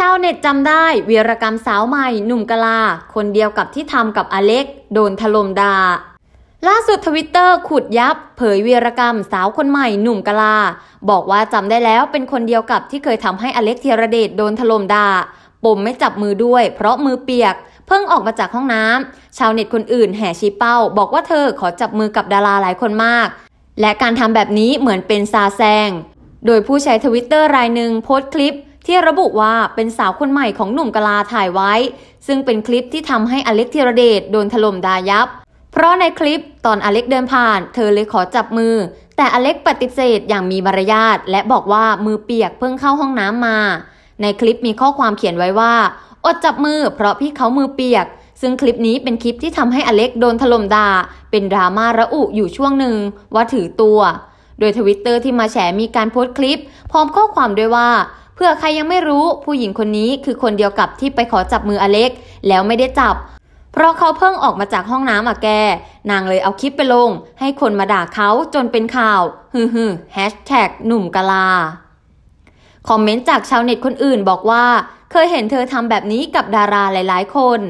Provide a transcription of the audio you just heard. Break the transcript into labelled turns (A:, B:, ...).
A: ชาวเน็ตจำได้วีรกรรมสาวใหม่ หนุ่มกลา คนเดียวกับที่ทำกับอเล็กโดนถล่มดา่าล่าสุดทวิตเตอร์ขุดยับ เผยวีรกรรม สาวคนใหม่หนุ่มกลา บอกว่าจำได้แล้วเป็นคนเดียวกับที่เคยทำให้อเล็กเทียรเดชโดนถล่มดา่าปมไม่จับมือด้วย เพราะมือเปียก เพิ่งออกมาจากห้องน้ำชาวเน็ตคนอื่นแห่ชี้เป้า บอกว่าเธอขอจับมือกับดาราหลายคนมาก และการทำแบบนี้เหมือนเป็นซาแซง โดยผู้ใช้ทวิตเตอร์รายหนึ่งโพสต์คลิปที่ระบุว่าเป็นสาวคนใหม่ของหนุ่มกลาถ่ายไว้ ซึ่งเป็นคลิปที่ทำให้อเล็กธีรเดชโดนถล่มดายับ เพราะในคลิปตอนอเล็กเดินผ่าน เธอเลยขอจับมือ แต่อเล็กปฏิเสธอย่างมีมารยาทและบอกว่ามือเปียกเพิ่งเข้าห้องน้ำมา ในคลิปมีข้อความเขียนไว้ว่า อดจับมือเพราะพี่เขามือเปียก ซึ่งคลิปนี้เป็นคลิปที่ทำให้อเล็กโดนถล่มด่าเป็นดราม่าระอุอยู่ช่วงหนึ่งว่าถือตัว โดยทวิตเตอร์ที่มาแฉมีการโพสต์คลิป พร้อมข้อความด้วยว่าเพื่อใครยังไม่รู้ผู้หญิงคนนี้คือคนเดียวกับที่ไปขอจับมืออเล็กแล้วไม่ได้จับ เพราะเขาเพิ่งออกมาจากห้องน้ำอ่ะแก นางเลยเอาคลิปไปลงให้คนมาด่าเขาจนเป็นข่าว ฮือฮือแฮชแท็กหนุ่มกะลา คอมเมนต์จากชาวเน็ตคนอื่นบอกว่า เคยเห็นเธอทำแบบนี้กับดาราหลายๆ คน